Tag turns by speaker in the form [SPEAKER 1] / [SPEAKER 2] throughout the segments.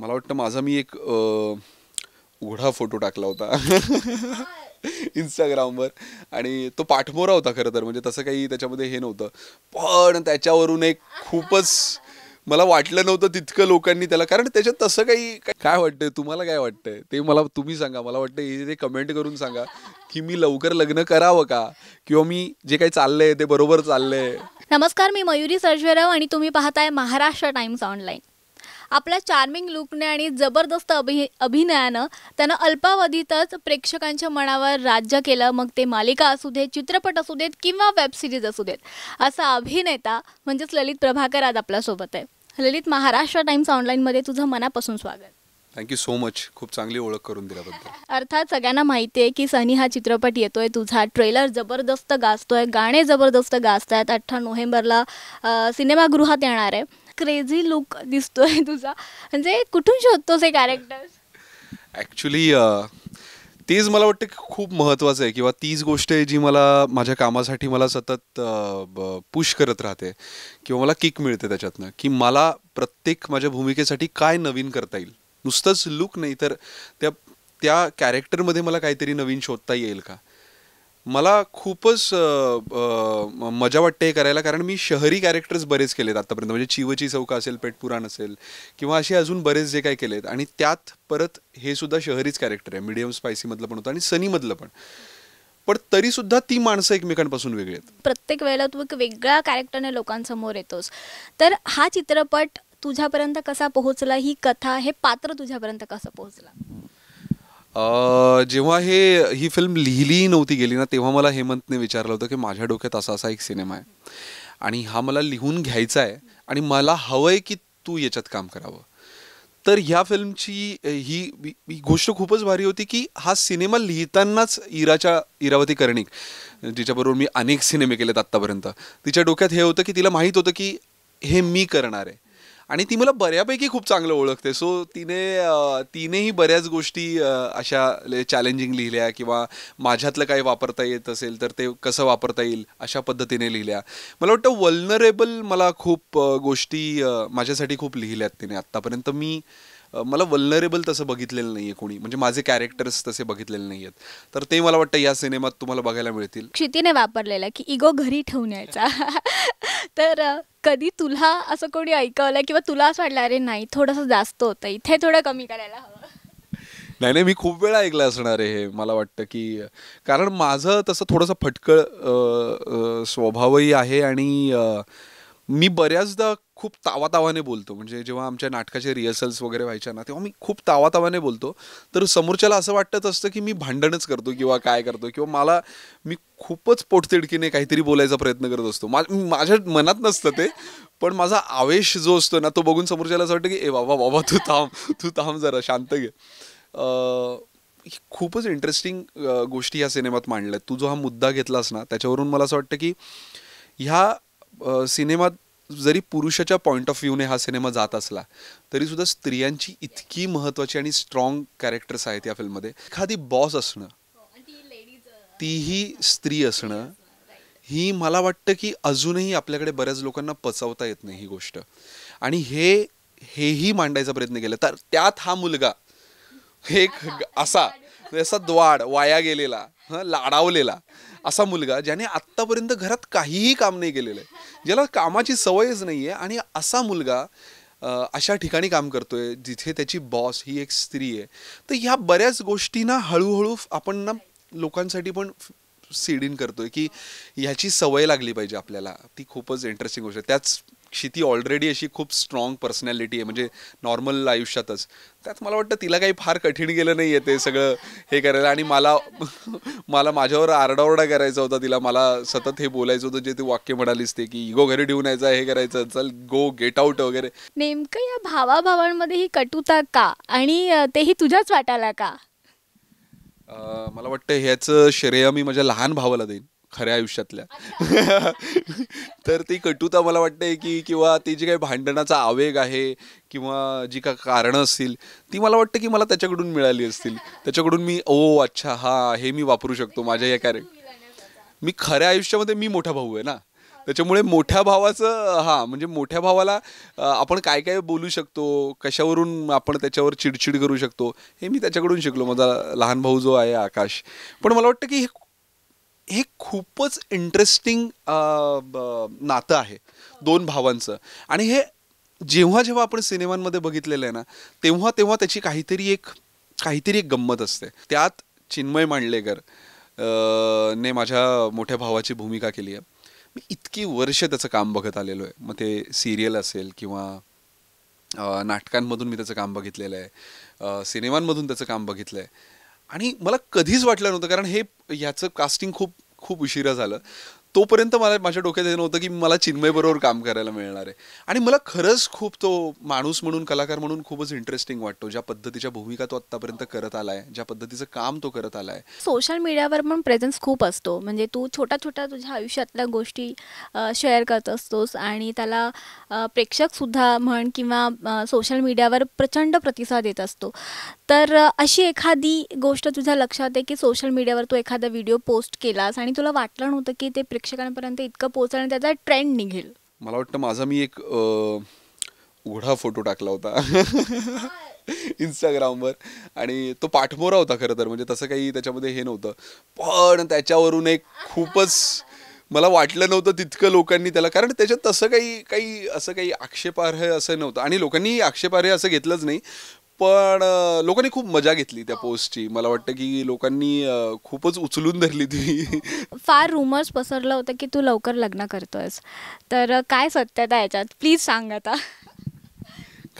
[SPEAKER 1] मला वाटतं माझा मी एक उघडा फोटो टाकला होता वर आणि तो पाठमोरा होता खरं तर म्हणजे तसं काही त्याच्यामध्ये हे नव्हतं पण त्याच्यावरून एक खूपच मला वाटलं नव्हतं तितकं लोकांनी त्याला कारण त्याच्यात तसं काही काय वाटतंय तुम्हाला काय वाटतंय ते मला तुम्ही सांगा मला वाटतं हे ते कमेंट करून सांगा की मी लवकर लग्न करावं का किंवा मी जे काही चाललंय ते बरोबर चाललंय
[SPEAKER 2] नमस्कार मी मयुरी सर्जेराव आणि तुम्ही पाहताय महाराष्ट्र टाइम्स ऑनलाईन आपल्या चार्मिंग लुकने आणि जबरदस्त अभि अभिनयानं त्यानं अल्पावधीतच प्रेक्षकांच्या मनावर राज्य केलं मग ते मालिका असू देत चित्रपट असू देत किंवा वेब सिरीज असू देत असा अभिनेता म्हणजेच ललित प्रभाकर आज आपल्यासोबत आहे ललित महाराष्ट्र टाइम्स ऑनलाईनमध्ये तुझं मनापासून स्वागत
[SPEAKER 1] थँक्यू सो मच खूप चांगली ओळख करून दिल्याबद्दल
[SPEAKER 2] अर्थात सगळ्यांना माहिती आहे की सनी हा चित्रपट येतोय तुझा ट्रेलर जबरदस्त गाजतोय गाणे जबरदस्त गाजत आहेत अठरा नोव्हेंबरला सिनेमागृहात येणार आहे क्रेझी लुक दिसतोय तुझा म्हणजे कुठून शोधतोस हे कॅरेक्टर
[SPEAKER 1] ऍक्च्युली तेच मला वाटतं की खूप महत्त्वाचं आहे किंवा तीच गोष्ट आहे जी मला माझ्या कामासाठी मला सतत पुश करत राहते किंवा मला किक मिळते त्याच्यातनं की मला प्रत्येक माझ्या भूमिकेसाठी काय नवीन करता येईल नुसतंच लुक नाही तर त्या त्या कॅरेक्टरमध्ये मला काहीतरी नवीन शोधता येईल का मला खूपच मजा वाटते हे करायला कारण मी शहरी कॅरेक्टर्स बरेच केलेत आतापर्यंत म्हणजे चिवची चौका असेल पेटपुराण असेल किंवा असे अजून बरेच जे काय केलेत आणि त्यात परत हे सुद्धा शहरीच कॅरेक्टर आहे मिडियम स्पायसीमधलं पण होतं आणि सनीमधलं पण पण तरी सुद्धा ती माणसं एकमेकांपासून वेगळी आहेत
[SPEAKER 2] प्रत्येक वेळेला तू एक वेगळ्या कॅरेक्टरने लोकांसमोर येतोस तर हा चित्रपट तुझ्यापर्यंत कसा पोहोचला ही कथा हे पात्र तुझ्यापर्यंत कसं पोहोचला
[SPEAKER 1] जेव्हा हे ही फिल्म लिहिली नव्हती गेली ना तेव्हा मला हेमंतने विचारलं होतं की माझ्या डोक्यात असा असा एक सिनेमा आहे आणि हा मला लिहून घ्यायचा आहे आणि मला हवं आहे की तू याच्यात काम करावं तर ह्या फिल्मची ही गोष्ट खूपच भारी होती की हा सिनेमा लिहितानाच इराच्या इरावती कर्णिक जिच्याबरोबर मी अनेक सिनेमे केलेत आत्तापर्यंत तिच्या डोक्यात हे होतं की तिला माहीत होतं की हे मी करणार आहे आणि ती मला बऱ्यापैकी खूप चांगलं ओळखते सो तिने तिनेही बऱ्याच गोष्टी अशा चॅलेंजिंग लिहिल्या किंवा माझ्यातलं काही वापरता येत असेल तर ते कसं वापरता येईल अशा पद्धतीने लिहिल्या मला वाटतं वल्नरेबल मला खूप गोष्टी माझ्यासाठी खूप लिहिल्यात तिने आत्तापर्यंत मी मला वल्नरेबल तसं बघितलेलं नाही आहे कोणी म्हणजे माझे कॅरेक्टर्स तसे बघितलेले नाही आहेत तर ते मला वाटतं या सिनेमात तुम्हाला बघायला मिळतील
[SPEAKER 2] क्षितीने वापरलेला की इगो घरी ठेवून यायचा तर कधी तुला असं कोणी ऐकवलं किंवा तुला असं वाटलं अरे नाही थोडंसं जास्त होतं इथे थोडं कमी करायला हवं
[SPEAKER 1] नाही नाही मी खूप वेळा ऐकलं असणार आहे हे मला वाटतं की कारण माझं तसं थोडंसं फटकळ स्वभावही आहे आणि मी बऱ्याचदा खूप तावातावाने बोलतो म्हणजे जेव्हा आमच्या नाटकाचे रिहर्सल्स वगैरे व्हायच्या ना तेव्हा मी खूप तावातावाने बोलतो तर समोरच्याला असं वाटत असतं की मी भांडणच करतो किंवा काय करतो किंवा मला मी खूपच पोटतिडकीने काहीतरी बोलायचा प्रयत्न करत असतो माझ्या मनात नसतं ते पण माझा आवेश जो असतो ना तो बघून समोरच्याला असं वाटतं की ए बाबा बाबा तू थांब तू थांब जरा शांत घे खूपच इंटरेस्टिंग गोष्टी ह्या सिनेमात मांडल्या तू जो हा मुद्दा घेतलास ना त्याच्यावरून मला असं वाटतं की ह्या सिनेमात जरी पुरुषाच्या पॉईंट ऑफ व्ह्यूने हा सिनेमा जात असला तरी सुद्धा स्त्रियांची इतकी महत्त्वाची आणि स्ट्रॉंग कॅरेक्टर्स आहेत या फिल्ममध्ये एखादी बॉस असणं तीही स्त्री असणं ही मला वाटतं की अजूनही आपल्याकडे बऱ्याच लोकांना पचवता येत नाही ही गोष्ट आणि हे हेही मांडायचा प्रयत्न केला तर त्यात हा मुलगा एक असा असा द्वाड वाया गेलेला लाडावलेला असा मुलगा ज्याने आत्तापर्यंत घरात काहीही काम नाही केलेलं आहे ज्याला कामाची सवयच नाही आहे आणि असा मुलगा अशा ठिकाणी काम करतोय जिथे त्याची बॉस ही एक स्त्री आहे तर ह्या बऱ्याच गोष्टींना हळूहळू आपण ना लोकांसाठी पण सीड इन करतोय की ह्याची सवय लागली पाहिजे आपल्याला ती खूपच इंटरेस्टिंग गोष्ट आहे त्याच क्षिती ऑलरेडी अशी खूप स्ट्रॉंग पर्सनॅलिटी आहे म्हणजे नॉर्मल आयुष्यातच त्यात मला वाटतं तिला काही फार कठीण गेलं नाही आहे ते सगळं हे करायला आणि मला मला माझ्यावर आरडाओरडा करायचा होता तिला मला सतत हे बोलायचं होतं जे ते वाक्य म्हणालीस ते की इगो घरी ठेवून यायचा हे करायचं चल गो गेट आउट वगैरे
[SPEAKER 2] नेमकं या भावाभावांमध्ये ही कटुता का आणि तेही तुझ्याच वाटायला का
[SPEAKER 1] मला वाटतं ह्याचं श्रेय मी माझ्या लहान भावाला देईन खऱ्या आयुष्यातल्या तर ती कटुता मला वाटते की किंवा ती जी काही भांडणाचा आवेग आहे किंवा जी का कारणं असतील ती मला वाटतं की मला त्याच्याकडून मिळाली असतील त्याच्याकडून मी ओ अच्छा हा हे मी वापरू शकतो माझ्या या कॅरेक्ट मी खऱ्या आयुष्यामध्ये मी मोठा भाऊ आहे ना त्याच्यामुळे मोठ्या भावाचं हां म्हणजे मोठ्या भावाला आपण काय काय बोलू शकतो कशावरून आपण त्याच्यावर चिडचिड करू शकतो हे मी त्याच्याकडून शिकलो माझा लहान भाऊ जो आहे आकाश पण मला वाटतं की हे हे खूपच इंटरेस्टिंग नातं आहे दोन भावांचं आणि हे जेव्हा जेव्हा आपण सिनेमांमध्ये बघितलेलं आहे ना तेव्हा तेव्हा त्याची काहीतरी एक काहीतरी एक गंमत असते त्यात चिन्मय मांडलेकर ने माझ्या मोठ्या भावाची भूमिका केली आहे मी इतकी वर्ष त्याचं काम बघत आलेलो आहे मग ते सिरियल असेल किंवा नाटकांमधून मी त्याचं काम बघितलेलं आहे सिनेमांमधून त्याचं काम बघितलं आहे आणि मला कधीच वाटलं नव्हतं कारण हे ह्याचं कास्टिंग खूप खूप उशिरा झालं तोपर्यंत मला माझ्या डोक्यात हे नव्हतं की मला चिन्मय बरोबर काम करायला मिळणार आहे आणि मला खरंच खूप तो माणूस म्हणून कलाकार म्हणून खूपच इंटरेस्टिंग वाटतो ज्या पद्धतीच्या भूमिका तो आतापर्यंत करत आलाय ज्या पद्धतीचं काम तो करत आलाय
[SPEAKER 2] सोशल मीडियावर पण प्रेझेन्स खूप असतो म्हणजे तू छोट्या छोट्या तुझ्या आयुष्यातल्या गोष्टी शेअर करत असतोस आणि त्याला प्रेक्षक सुद्धा म्हण किंवा सोशल मीडियावर प्रचंड प्रतिसाद देत असतो तर अशी एखादी गोष्ट तुझ्या लक्षात आहे की सोशल मीडियावर तू एखादा व्हिडिओ पोस्ट केलास आणि तुला वाटलं नव्हतं की ते प्रेक्षकांपर्यंत इतकं पोहोचणं त्याचा ट्रेंड निघेल
[SPEAKER 1] मला वाटतं माझा मी एक उघडा फोटो टाकला होता वर आणि तो पाठमोरा होता खरं तर म्हणजे तसं काही त्याच्यामध्ये हे नव्हतं पण त्याच्यावरून एक खूपच मला वाटलं नव्हतं तितकं लोकांनी त्याला कारण त्याच्यात तसं काही काही असं काही आक्षेपार्ह असं नव्हतं आणि लोकांनी आक्षेपार्ह असं घेतलंच नाही पण लोकांनी खूप मजा घेतली त्या पोस्टची मला वाटतं की लोकांनी खूपच उचलून धरली ती
[SPEAKER 2] फार रुमर्स पसरलं होतं की तू लवकर लग्न करतोयस तर काय सत्यता याच्यात प्लीज सांग आता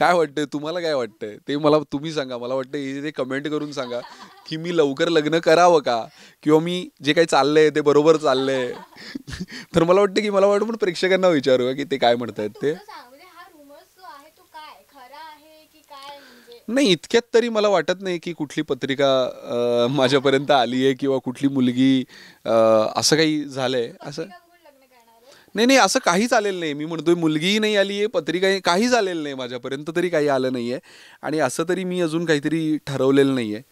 [SPEAKER 1] काय वाटतंय तुम्हाला काय वाटतंय ते मला तुम्ही सांगा मला वाटतं हे ते कमेंट करून सांगा की मी लवकर लग्न करावं का किंवा मी जे काही चाललंय ते बरोबर चाललंय तर मला वाटतं की मला वाटतं पण प्रेक्षकांना विचारूया की ते काय म्हणतायत ते नाही इतक्यात तरी मला वाटत नाही की कुठली पत्रिका माझ्यापर्यंत आली आहे किंवा कुठली मुलगी असं काही झालंय असं नाही नाही असं काहीच आलेलं नाही मी म्हणतोय मुलगीही नाही आली आहे पत्रिका काहीच आलेलं नाही माझ्यापर्यंत तरी काही आलं नाही आहे आणि असं तरी मी अजून काहीतरी ठरवलेलं नाही आहे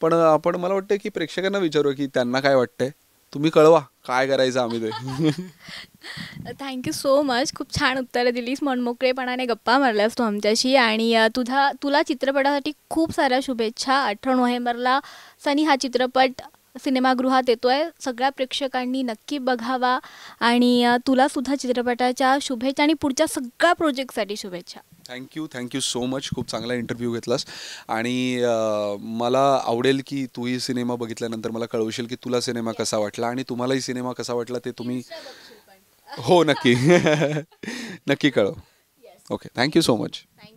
[SPEAKER 1] पण आपण मला वाटतं की प्रेक्षकांना विचारू की त्यांना काय वाटतंय तुम्ही कळवा काय करायचं आम्ही ते
[SPEAKER 2] थँक्यू सो मच खूप छान उत्तरं दिलीस मनमोकळेपणाने गप्पा मारल्यास तू आमच्याशी आणि तुझा तुला चित्रपटासाठी खूप साऱ्या शुभेच्छा अठरा नोव्हेंबरला सनी हा चित्रपट सिनेमागृहात येतो आहे सगळ्या प्रेक्षकांनी नक्की बघावा आणि सुद्धा चित्रपटाच्या शुभेच्छा आणि पुढच्या सगळ्या प्रोजेक्टसाठी शुभेच्छा
[SPEAKER 1] थँक्यू थँक्यू सो मच खूप चांगला इंटरव्ह्यू घेतलास आणि मला आवडेल की ही सिनेमा बघितल्यानंतर मला कळवशील की तुला सिनेमा कसा वाटला आणि तुम्हालाही सिनेमा कसा वाटला ते तुम्ही हो नक्की नक्की कळव ओके थँक्यू सो मच